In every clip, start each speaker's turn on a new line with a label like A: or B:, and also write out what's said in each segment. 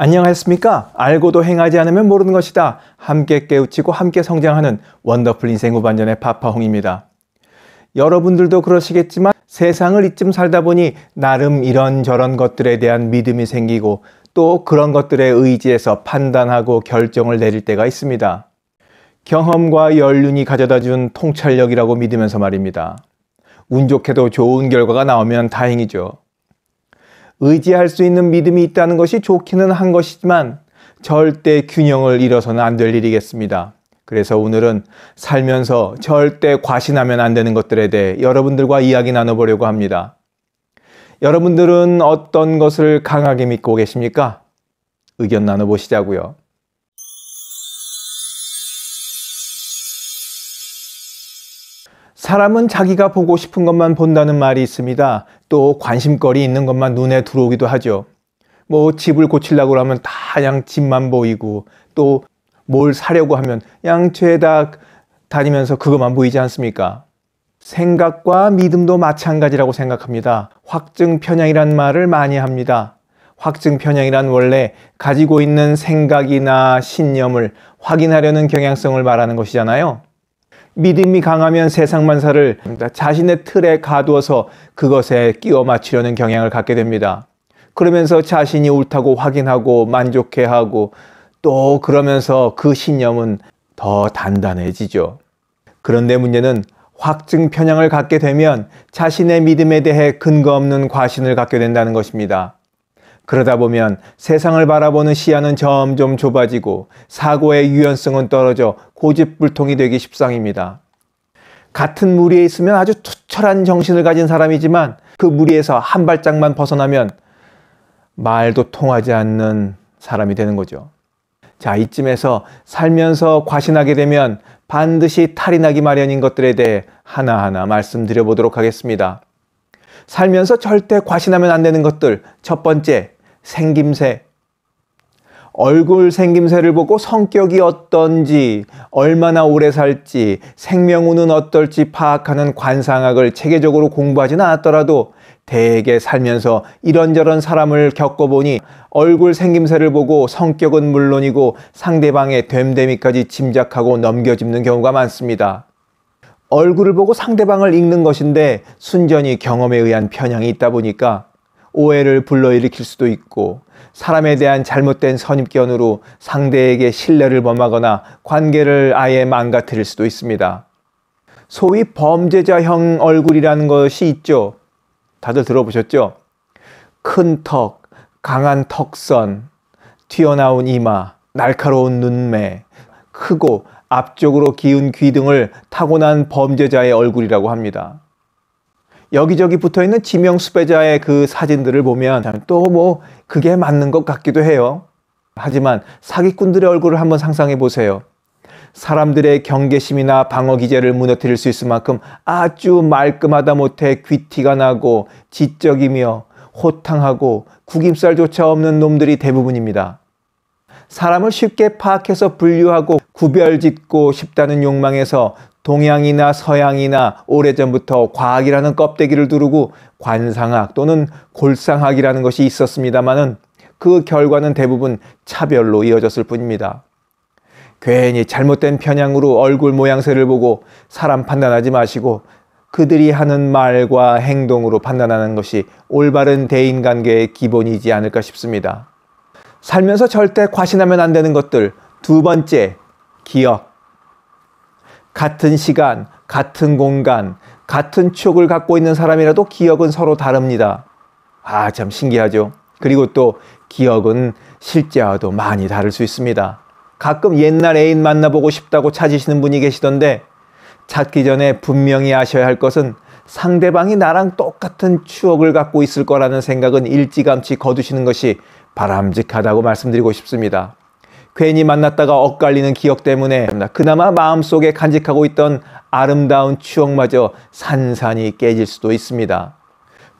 A: 안녕하십니까 알고도 행하지 않으면 모르는 것이다. 함께 깨우치고 함께 성장하는 원더풀 인생 후반전의 파파홍입니다. 여러분들도 그러시겠지만 세상을 이쯤 살다 보니 나름 이런저런 것들에 대한 믿음이 생기고 또 그런 것들에 의지해서 판단하고 결정을 내릴 때가 있습니다. 경험과 연륜이 가져다 준 통찰력이라고 믿으면서 말입니다. 운 좋게도 좋은 결과가 나오면 다행이죠. 의지할 수 있는 믿음이 있다는 것이 좋기는 한 것이지만 절대 균형을 잃어서는 안 될 일이겠습니다. 그래서 오늘은 살면서 절대 과신하면 안 되는 것들에 대해 여러분들과 이야기 나눠보려고 합니다. 여러분들은 어떤 것을 강하게 믿고 계십니까? 의견 나눠보시자고요. 사람은 자기가 보고 싶은 것만 본다는 말이 있습니다. 또 관심거리 있는 것만 눈에 들어오기도 하죠. 뭐 집을 고치려고 하면 다 그냥 집만 보이고 또 뭘 사려고 하면 양 죄다 다니면서 그것만 보이지 않습니까? 생각과 믿음도 마찬가지라고 생각합니다. 확증 편향이란 말을 많이 합니다. 확증 편향이란 원래 가지고 있는 생각이나 신념을 확인하려는 경향성을 말하는 것이잖아요. 믿음이 강하면 세상 만사를 그러니까 자신의 틀에 가두어서 그것에 끼워 맞추려는 경향을 갖게 됩니다. 그러면서 자신이 옳다고 확인하고 만족해하고 또 그러면서 그 신념은 더 단단해지죠. 그런데 문제는 확증 편향을 갖게 되면 자신의 믿음에 대해 근거 없는 과신을 갖게 된다는 것입니다. 그러다 보면 세상을 바라보는 시야는 점점 좁아지고 사고의 유연성은 떨어져 고집불통이 되기 십상입니다. 같은 무리에 있으면 아주 투철한 정신을 가진 사람이지만 그 무리에서 한 발짝만 벗어나면 말도 통하지 않는 사람이 되는 거죠. 자, 이쯤에서 살면서 과신하게 되면 반드시 탈이 나기 마련인 것들에 대해 하나하나 말씀드려 보도록 하겠습니다. 살면서 절대 과신하면 안 되는 것들. 첫 번째, 생김새, 얼굴 생김새를 보고 성격이 어떤지, 얼마나 오래 살지, 생명운은 어떨지 파악하는 관상학을 체계적으로 공부하지는 않았더라도 대개 살면서 이런저런 사람을 겪어보니 얼굴 생김새를 보고 성격은 물론이고 상대방의 됨됨이까지 짐작하고 넘겨짚는 경우가 많습니다. 얼굴을 보고 상대방을 읽는 것인데 순전히 경험에 의한 편향이 있다 보니까 오해를 불러일으킬 수도 있고 사람에 대한 잘못된 선입견으로 상대에게 신뢰를 범하거나 관계를 아예 망가뜨릴 수도 있습니다. 소위 범죄자형 얼굴이라는 것이 있죠. 다들 들어보셨죠? 큰 턱, 강한 턱선, 튀어나온 이마, 날카로운 눈매, 크고 앞쪽으로 기운 귀 등을 타고난 범죄자의 얼굴이라고 합니다. 여기저기 붙어 있는 지명 수배자의 그 사진들을 보면 또 뭐 그게 맞는 것 같기도 해요. 하지만 사기꾼들의 얼굴을 한번 상상해 보세요. 사람들의 경계심이나 방어 기제를 무너뜨릴 수 있을 만큼 아주 말끔하다 못해 귀티가 나고 지적이며 호탕하고 구김살조차 없는 놈들이 대부분입니다. 사람을 쉽게 파악해서 분류하고 구별짓고 싶다는 욕망에서 동양이나 서양이나 오래전부터 과학이라는 껍데기를 두르고 관상학 또는 골상학이라는 것이 있었습니다마는 그 결과는 대부분 차별로 이어졌을 뿐입니다. 괜히 잘못된 편향으로 얼굴 모양새를 보고 사람 판단하지 마시고 그들이 하는 말과 행동으로 판단하는 것이 올바른 대인관계의 기본이지 않을까 싶습니다. 살면서 절대 과신하면 안 되는 것들. 두 번째, 기억. 같은 시간, 같은 공간, 같은 추억을 갖고 있는 사람이라도 기억은 서로 다릅니다. 아, 참 신기하죠. 그리고 또 기억은 실제와도 많이 다를 수 있습니다. 가끔 옛날 애인 만나보고 싶다고 찾으시는 분이 계시던데 찾기 전에 분명히 아셔야 할 것은 상대방이 나랑 똑같은 추억을 갖고 있을 거라는 생각은 일찌감치 거두시는 것이 바람직하다고 말씀드리고 싶습니다. 괜히 만났다가 엇갈리는 기억 때문에 그나마 마음속에 간직하고 있던 아름다운 추억마저 산산이 깨질 수도 있습니다.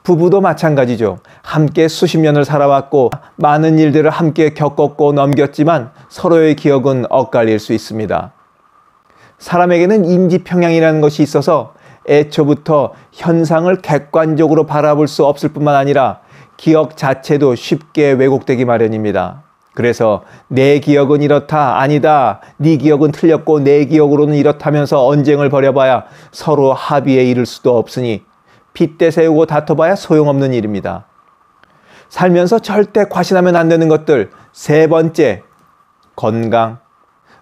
A: 부부도 마찬가지죠. 함께 수십 년을 살아왔고 많은 일들을 함께 겪었고 넘겼지만 서로의 기억은 엇갈릴 수 있습니다. 사람에게는 인지평양이라는 것이 있어서 애초부터 현상을 객관적으로 바라볼 수 없을 뿐만 아니라 기억 자체도 쉽게 왜곡되기 마련입니다. 그래서 내 기억은 이렇다 아니다 네 기억은 틀렸고 내 기억으로는 이렇다면서 언쟁을 벌여봐야 서로 합의에 이를 수도 없으니 빗대 세우고 다퉈봐야 소용없는 일입니다. 살면서 절대 과신하면 안 되는 것들 세 번째 건강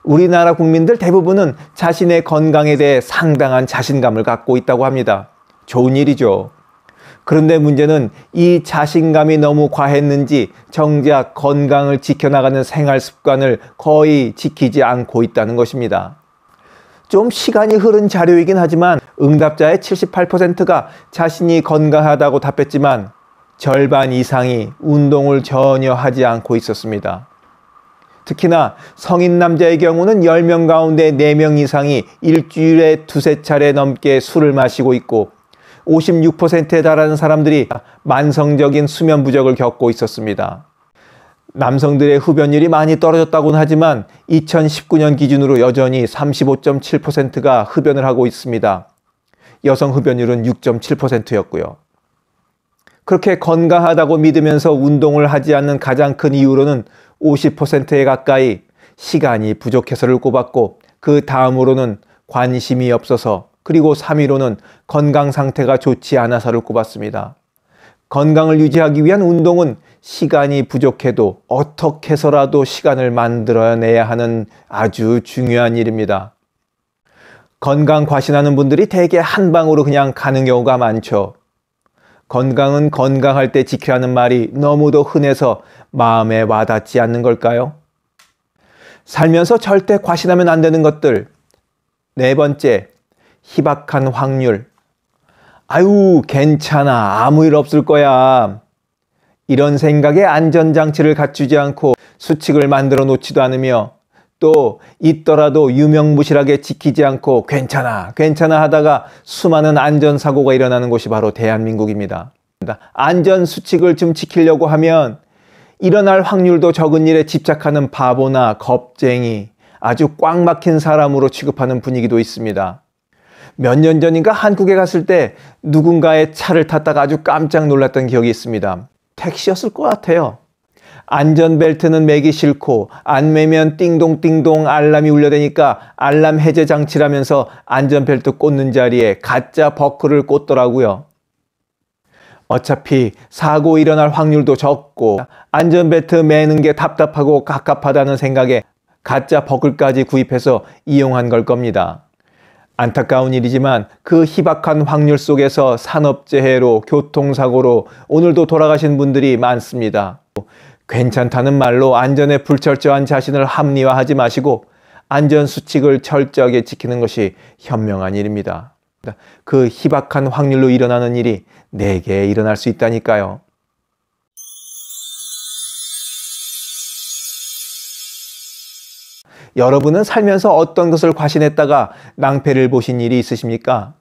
A: 우리나라 국민들 대부분은 자신의 건강에 대해 상당한 자신감을 갖고 있다고 합니다. 좋은 일이죠. 그런데 문제는 이 자신감이 너무 과했는지 정작 건강을 지켜나가는 생활 습관을 거의 지키지 않고 있다는 것입니다. 좀 시간이 흐른 자료이긴 하지만 응답자의 78%가 자신이 건강하다고 답했지만 절반 이상이 운동을 전혀 하지 않고 있었습니다. 특히나 성인 남자의 경우는 10명 가운데 4명 이상이 일주일에 두세 차례 넘게 술을 마시고 있고 56%에 달하는 사람들이 만성적인 수면 부적을 겪고 있었습니다. 남성들의 흡연율이 많이 떨어졌다고는 하지만 2019년 기준으로 여전히 35.7%가 흡연을 하고 있습니다. 여성 흡연율은 6.7%였고요. 그렇게 건강하다고 믿으면서 운동을 하지 않는 가장 큰 이유로는 50%에 가까이 시간이 부족해서를 꼽았고 그 다음으로는 관심이 없어서 그리고 3위로는 건강 상태가 좋지 않아서를 꼽았습니다. 건강을 유지하기 위한 운동은 시간이 부족해도 어떻게 해서라도 시간을 만들어내야 하는 아주 중요한 일입니다. 건강 과신하는 분들이 대개 한 방으로 그냥 가는 경우가 많죠. 건강은 건강할 때 지키라는 말이 너무도 흔해서 마음에 와닿지 않는 걸까요? 살면서 절대 과신하면 안 되는 것들. 네 번째, 희박한 확률, 아유, 괜찮아. 아무 일 없을 거야. 이런 생각에 안전장치를 갖추지 않고 수칙을 만들어 놓지도 않으며 또 있더라도 유명무실하게 지키지 않고 괜찮아, 괜찮아 하다가 수많은 안전사고가 일어나는 곳이 바로 대한민국입니다. 안전수칙을 좀 지키려고 하면 일어날 확률도 적은 일에 집착하는 바보나 겁쟁이, 아주 꽉 막힌 사람으로 취급하는 분위기도 있습니다. 몇년 전인가 한국에 갔을 때 누군가의 차를 탔다가 아주 깜짝 놀랐던 기억이 있습니다. 택시였을 것 같아요. 안전벨트는 매기 싫고 안 매면 띵동띵동 알람이 울려대니까 알람 해제 장치라면서 안전벨트 꽂는 자리에 가짜 버클을 꽂더라고요. 어차피 사고 일어날 확률도 적고 안전벨트 매는 게 답답하고 갑갑하다는 생각에 가짜 버클까지 구입해서 이용한 걸 겁니다. 안타까운 일이지만 그 희박한 확률 속에서 산업재해로 교통사고로 오늘도 돌아가신 분들이 많습니다. 괜찮다는 말로 안전에 불철저한 자신을 합리화하지 마시고 안전수칙을 철저하게 지키는 것이 현명한 일입니다. 그 희박한 확률로 일어나는 일이 내게 일어날 수 있다니까요. 여러분은 살면서 어떤 것을 과신했다가 낭패를 보신 일이 있으십니까?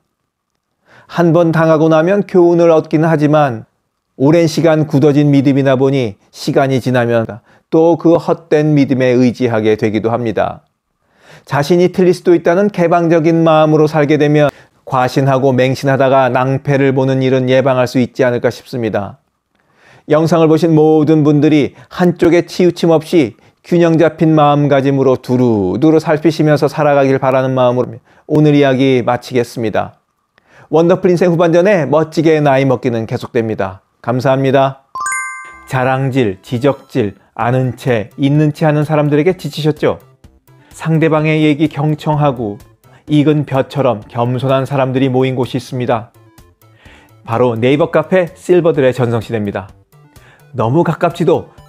A: 한 번 당하고 나면 교훈을 얻기는 하지만 오랜 시간 굳어진 믿음이나 보니 시간이 지나면 또 그 헛된 믿음에 의지하게 되기도 합니다. 자신이 틀릴 수도 있다는 개방적인 마음으로 살게 되면 과신하고 맹신하다가 낭패를 보는 일은 예방할 수 있지 않을까 싶습니다. 영상을 보신 모든 분들이 한쪽에 치우침 없이 균형 잡힌 마음가짐으로 두루두루 살피시면서 살아가길 바라는 마음으로 오늘 이야기 마치겠습니다. 원더풀 인생 후반전에 멋지게 나이 먹기는 계속됩니다. 감사합니다. 자랑질, 지적질, 아는 채, 있는 채 하는 사람들에게 지치셨죠? 상대방의 얘기 경청하고 익은 벼처럼 겸손한 사람들이 모인 곳이 있습니다. 바로 네이버 카페 실버들의 전성시대입니다. 너무 가깝지도